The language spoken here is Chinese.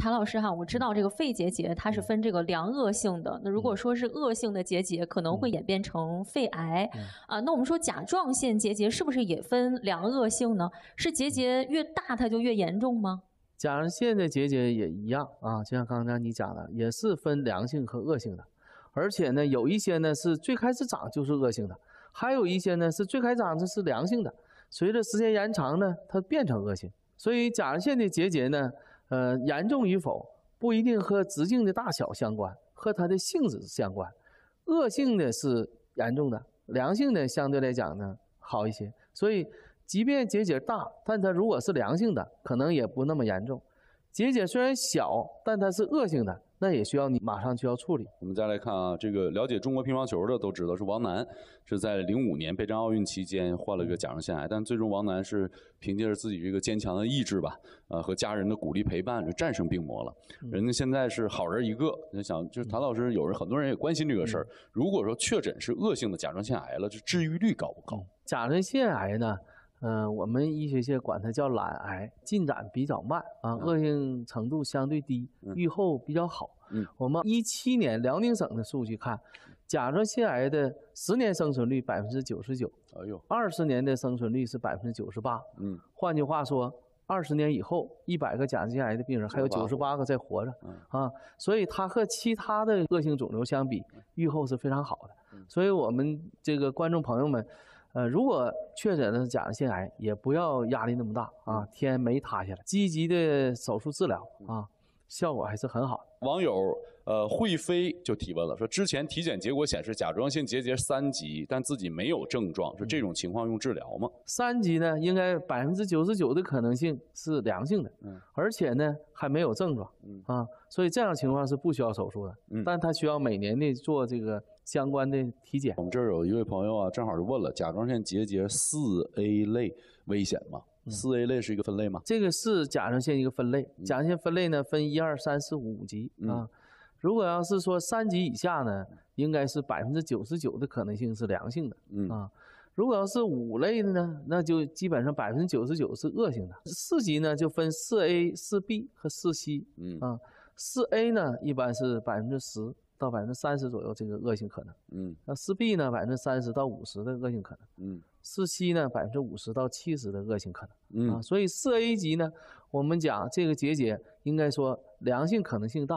谭老师哈，我知道这个肺结节它是分这个良恶性的。那如果说是恶性的结节，可能会演变成肺癌。啊，那我们说甲状腺结节是不是也分良恶性呢？是结节越大它就越严重吗？甲状腺的结节也一样啊，就像刚才你讲的，也是分良性和恶性的。而且呢，有一些呢是最开始长就是恶性的，还有一些呢是最开始长的是良性的，随着时间延长呢，它变成恶性。所以甲状腺的结节呢？呃，严重与否不一定和直径的大小相关，和它的性质相关。恶性的是严重的，良性的相对来讲呢好一些。所以，即便结节大，但它如果是良性的，可能也不那么严重。结节虽然小，但它是恶性的。那也需要你马上就要处理。我们再来看啊，这个了解中国乒乓球的都知道是王楠，是在零五年备战奥运期间患了一个甲状腺癌，但最终王楠是凭借着自己这个坚强的意志吧，呃和家人的鼓励陪伴，就战胜病魔了。人家现在是好人一个，你想就是谭老师，有人很多人也关心这个事儿。如果说确诊是恶性的甲状腺癌了，这治愈率高不高？甲状腺癌呢？嗯，我们医学界管它叫懒癌，进展比较慢啊，恶性程度相对低，预后比较好。嗯，我们一七年辽宁省的数据看，甲状腺癌的十年生存率百分之九十九，哎呦，二十年的生存率是百分之九十八。嗯，换句话说，二十年以后，一百个甲状腺癌的病人，还有九十八个在活着。嗯，啊，所以它和其他的恶性肿瘤相比，预后是非常好的。所以我们这个观众朋友们。呃，如果确诊了甲状腺癌，也不要压力那么大啊，天没塌下来。积极的手术治疗啊，效果还是很好。网友呃，会飞就提问了，说之前体检结果显示甲状腺结节三级，但自己没有症状，说这种情况用治疗吗？三级呢，应该百分之九十九的可能性是良性的，嗯，而且呢还没有症状，嗯啊，所以这样情况是不需要手术的，嗯，但他需要每年的做这个。相关的体检，我们这儿有一位朋友啊，正好就问了：甲状腺结节四 A 类危险吗？四 A 类是一个分类吗？这个是甲状腺一个分类。甲状腺分类呢分一二三四五级啊。如果要是说三级以下呢，应该是百分之九十九的可能性是良性的啊。如果要是五类的呢，那就基本上百分之九十九是恶性的。四级呢就分四 A、四 B 和四 C 啊。四 A 呢一般是百分之十。到百分之三十左右，这个恶性可能。嗯，那四 B 呢？百分之三十到五十的恶性可能。嗯，四 C 呢？百分之五十到七十的恶性可能。嗯，啊，所以四 A 级呢，我们讲这个结节应该说良性可能性大。